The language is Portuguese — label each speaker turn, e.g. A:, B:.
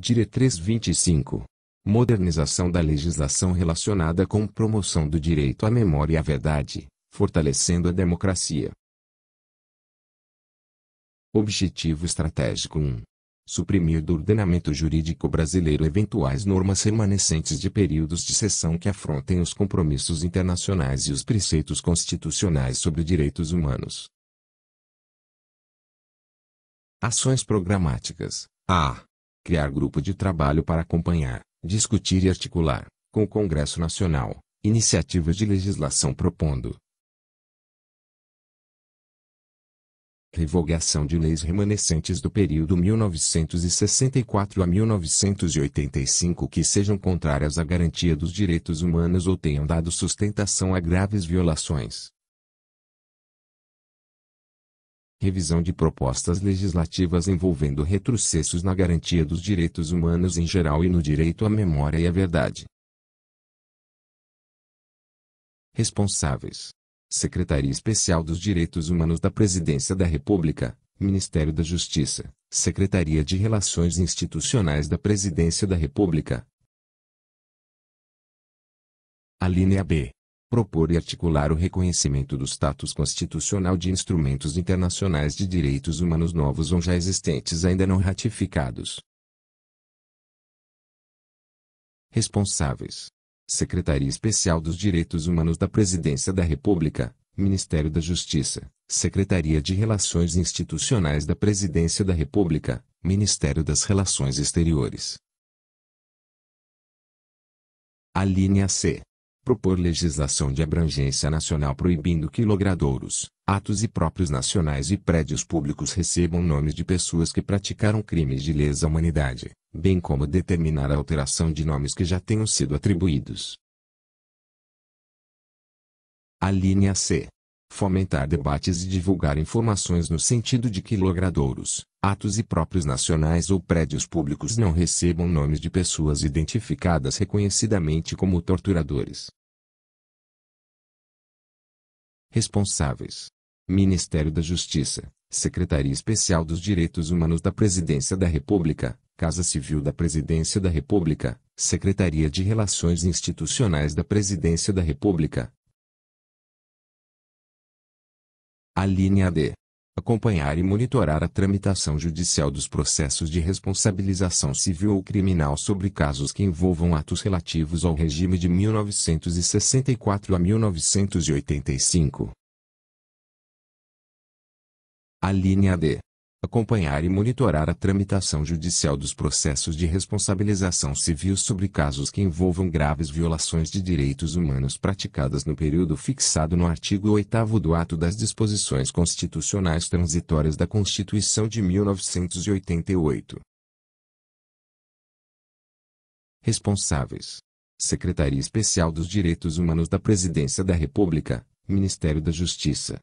A: Diretriz 25. Modernização da legislação relacionada com promoção do direito à memória e à verdade, fortalecendo a democracia. Objetivo estratégico 1. Suprimir do ordenamento jurídico brasileiro eventuais normas remanescentes de períodos de sessão que afrontem os compromissos internacionais e os preceitos constitucionais sobre direitos humanos. Ações programáticas. A criar grupo de trabalho para acompanhar, discutir e articular, com o Congresso Nacional, iniciativas de legislação propondo revogação de leis remanescentes do período 1964 a 1985 que sejam contrárias à garantia dos direitos humanos ou tenham dado sustentação a graves violações revisão de propostas legislativas envolvendo retrocessos na garantia dos direitos humanos em geral e no direito à memória e à verdade. Responsáveis: Secretaria Especial dos Direitos Humanos da Presidência da República, Ministério da Justiça, Secretaria de Relações Institucionais da Presidência da República. Alínea B propor e articular o reconhecimento do status constitucional de instrumentos internacionais de direitos humanos novos ou já existentes ainda não ratificados. Responsáveis: Secretaria Especial dos Direitos Humanos da Presidência da República, Ministério da Justiça, Secretaria de Relações Institucionais da Presidência da República, Ministério das Relações Exteriores. Alínea C propor legislação de abrangência nacional proibindo que logradouros, atos e próprios nacionais e prédios públicos recebam nomes de pessoas que praticaram crimes de lesa humanidade, bem como determinar a alteração de nomes que já tenham sido atribuídos. A linha C. Fomentar debates e divulgar informações no sentido de que logradouros, atos e próprios nacionais ou prédios públicos não recebam nomes de pessoas identificadas reconhecidamente como torturadores responsáveis. Ministério da Justiça, Secretaria Especial dos Direitos Humanos da Presidência da República, Casa Civil da Presidência da República, Secretaria de Relações Institucionais da Presidência da República. A linha D acompanhar e monitorar a tramitação judicial dos processos de responsabilização civil ou criminal sobre casos que envolvam atos relativos ao regime de 1964 a 1985. A linha D acompanhar e monitorar a tramitação judicial dos processos de responsabilização civil sobre casos que envolvam graves violações de direitos humanos praticadas no período fixado no artigo 8 do Ato das Disposições Constitucionais Transitórias da Constituição de 1988. Responsáveis: Secretaria Especial dos Direitos Humanos da Presidência da República, Ministério da Justiça.